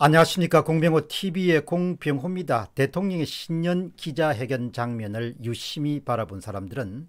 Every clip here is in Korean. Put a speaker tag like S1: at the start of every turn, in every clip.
S1: 안녕하십니까 공병호 TV의 공병호입니다. 대통령의 신년 기자회견 장면을 유심히 바라본 사람들은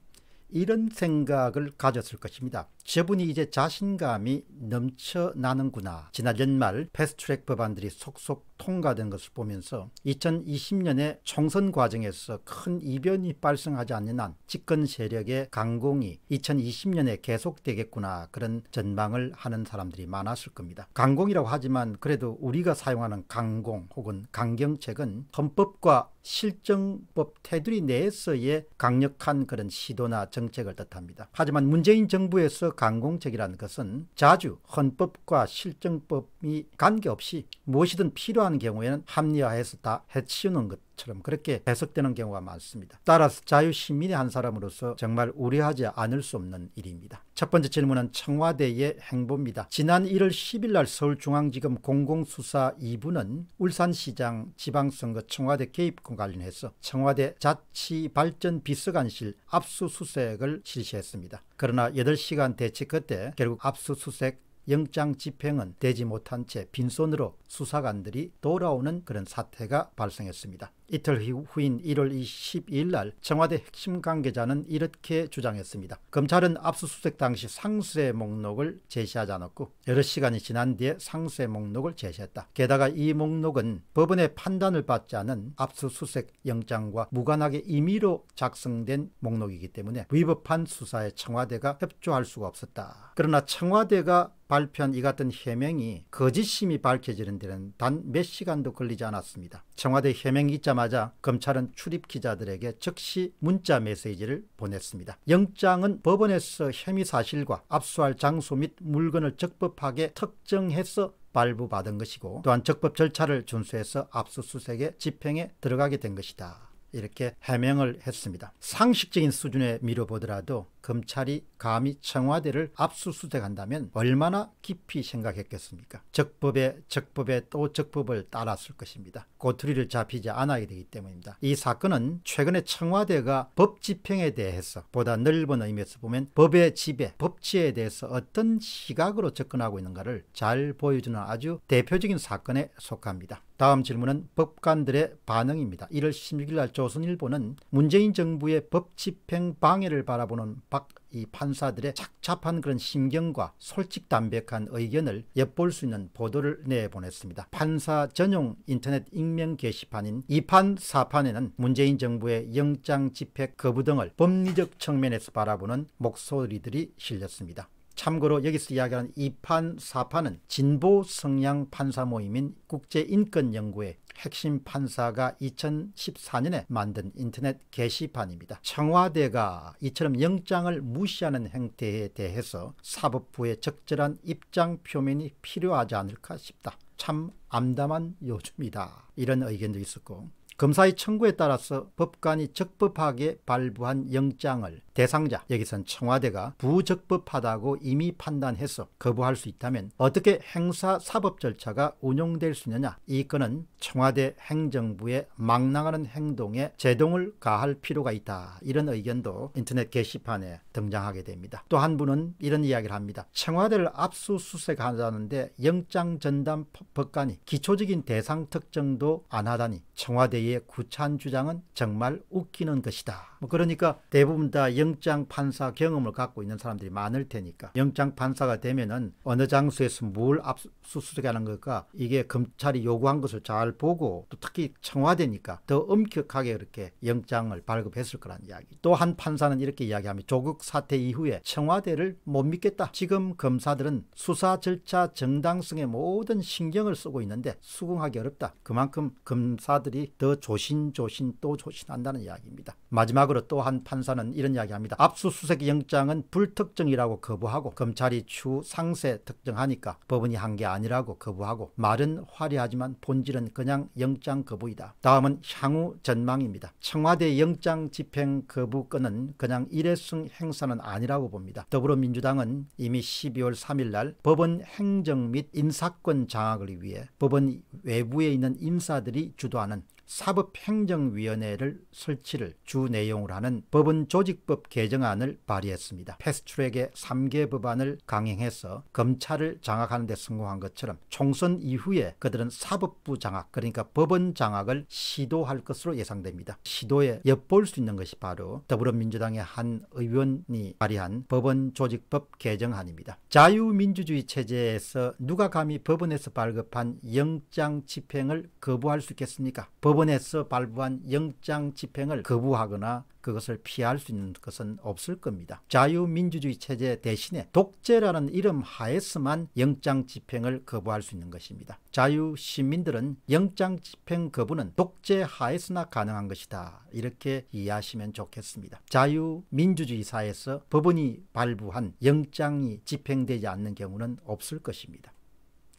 S1: 이런 생각을 가졌을 것입니다. 저분이 이제 자신감이 넘쳐나는구나. 지난 연말 패스트트랙 법안들이 속속 통과된 것을 보면서 2020년의 총선 과정에서 큰 이변이 발생하지 않는 한 집권 세력의 강공이 2020년에 계속되겠구나 그런 전망을 하는 사람들이 많았을 겁니다. 강공이라고 하지만 그래도 우리가 사용하는 강공 혹은 강경책은 헌법과 실정법 테두리 내에서의 강력한 그런 시도나 정책을 뜻합니다. 하지만 문재인 정부에서 강공책이라는 것은 자주 헌법과 실정법이 관계없이 무엇이든 필요한 경우에는 합리화해서 다 해치우는 것처럼 그렇게 해석되는 경우가 많습니다. 따라서 자유시민의 한 사람으로서 정말 우려하지 않을 수 없는 일입니다. 첫 번째 질문은 청와대의 행보입니다. 지난 1월 10일 날 서울중앙지검 공공수사 2부는 울산시장 지방선거 청와대 개입과 관련해서 청와대 자치발전비서관실 압수수색을 실시했습니다. 그러나 8시간 대책 끝에 결국 압수수색 영장 집행은 되지 못한 채 빈손으로 수사관들이 돌아오는 그런 사태가 발생했습니다. 이틀 후인 1월 22일 날 청와대 핵심 관계자는 이렇게 주장했습니다. 검찰은 압수수색 당시 상세 목록을 제시하지 않았고 여러 시간이 지난 뒤에 상세 목록을 제시했다. 게다가 이 목록은 법원의 판단을 받지 않은 압수수색 영장과 무관하게 임의로 작성된 목록이기 때문에 위법한 수사에 청와대가 협조할 수가 없었다. 그러나 청와대가 발표한 이 같은 해명이 거짓심이 밝혀지는 데는 단 몇 시간도 걸리지 않았습니다. 청와대 해명이 있자마자 검찰은 출입 기자들에게 즉시 문자 메시지를 보냈습니다. 영장은 법원에서 혐의 사실과 압수할 장소 및 물건을 적법하게 특정해서 발부받은 것이고 또한 적법 절차를 준수해서 압수수색에 집행에 들어가게 된 것이다. 이렇게 해명을 했습니다. 상식적인 수준에 미뤄보더라도 검찰이 감히 청와대를 압수수색한다면 얼마나 깊이 생각했겠습니까? 적법에 적법에 또 적법을 따랐을 것입니다. 고투리를 잡히지 않아야 되기 때문입니다. 이 사건은 최근에 청와대가 법 집행에 대해서 보다 넓은 의미에서 보면 법의 지배, 법치에 대해서 어떤 시각으로 접근하고 있는가를 잘 보여주는 아주 대표적인 사건에 속합니다. 다음 질문은 법관들의 반응입니다. 1월 16일 날 조선일보는 문재인 정부의 법 집행 방해를 바라보는 박이 판사들의 착잡한 그런 심경과 솔직담백한 의견을 엿볼 수 있는 보도를 내보냈습니다. 판사 전용 인터넷 익명 게시판인 2판 4판에는 문재인 정부의 영장 집행 거부 등을 법리적 측면에서 바라보는 목소리들이 실렸습니다. 참고로 여기서 이야기하는 2판, 4판은 진보 성향 판사 모임인 국제인권연구회 핵심 판사가 2014년에 만든 인터넷 게시판입니다. 청와대가 이처럼 영장을 무시하는 행태에 대해서 사법부의 적절한 입장 표면이 필요하지 않을까 싶다. 참 암담한 요즘이다. 이런 의견도 있었고 검사의 청구에 따라서 법관이 적법하게 발부한 영장을 대상자 여기선 청와대가 부적법하다고 이미 판단해서 거부할 수 있다면 어떻게 행사 사법 절차가 운영될수 있느냐 이 건은 청와대 행정부의 망랑하는 행동에 제동을 가할 필요가 있다 이런 의견도 인터넷 게시판에 등장하게 됩니다 또 한 분은 이런 이야기를 합니다 청와대를 압수수색하자는데 영장 전담 법관이 기초적인 대상 특정도 안 하다니 청와대의 이의 구찬 주장은 정말 웃기는 것이다. 뭐 그러니까 대부분 다 영장 판사 경험을 갖고 있는 사람들이 많을 테니까 영장 판사가 되면은 어느 장소에서 뭘 압수수색하는 것과 이게 검찰이 요구한 것을 잘 보고 또 특히 청와대니까 더 엄격하게 이렇게 영장을 발급했을 거란 이야기. 또 한 판사는 이렇게 이야기하면 조국 사태 이후에 청와대를 못 믿겠다. 지금 검사들은 수사 절차 정당성에 모든 신경을 쓰고 있는데 수긍하기 어렵다. 그만큼 검사들이 더 조신조신 또 조신한다는 이야기입니다. 마지막으로 또한 판사는 이런 이야기합니다. 압수수색 영장은 불특정이라고 거부하고 검찰이 추 상세 특정하니까 법원이 한 게 아니라고 거부하고 말은 화려하지만 본질은 그냥 영장 거부이다. 다음은 향후 전망입니다. 청와대 영장 집행 거부건은 그냥 일회성 행사는 아니라고 봅니다. 더불어민주당은 이미 12월 3일 날 법원 행정 및 인사권 장악을 위해 법원 외부에 있는 인사들이 주도하는 사법행정위원회를 설치를 주 내용으로 하는 법은 조직법 개정안을 발의했습니다. 패스트트랙의 3개 법안을 강행해서 검찰을 장악하는 데 성공한 것처럼 총선 이후에 그들은 사법부 장악 그러니까 법원 장악을 시도할 것으로 예상됩니다. 시도에 엿볼 수 있는 것이 바로 더불어민주당의 한 의원이 발의한 법원 조직법 개정안입니다. 자유민주주의 체제에서 누가 감히 법원에서 발급한 영장 집행을 거부할 수 있겠습니까? 법원 법원에서 발부한 영장 집행을 거부하거나 그것을 피할 수 있는 것은 없을 겁니다. 자유민주주의 체제 대신에 독재라는 이름 하에서만 영장 집행을 거부할 수 있는 것입니다. 자유시민들은 영장 집행 거부는 독재 하에서나 가능한 것이다. 이렇게 이해하시면 좋겠습니다. 자유민주주의 사에서 법원이 발부한 영장이 집행되지 않는 경우는 없을 것입니다.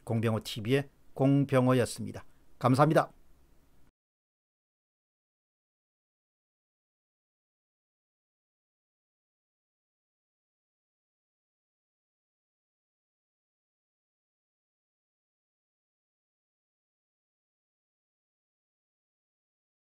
S1: 공병호TV의 공병호였습니다. 감사합니다.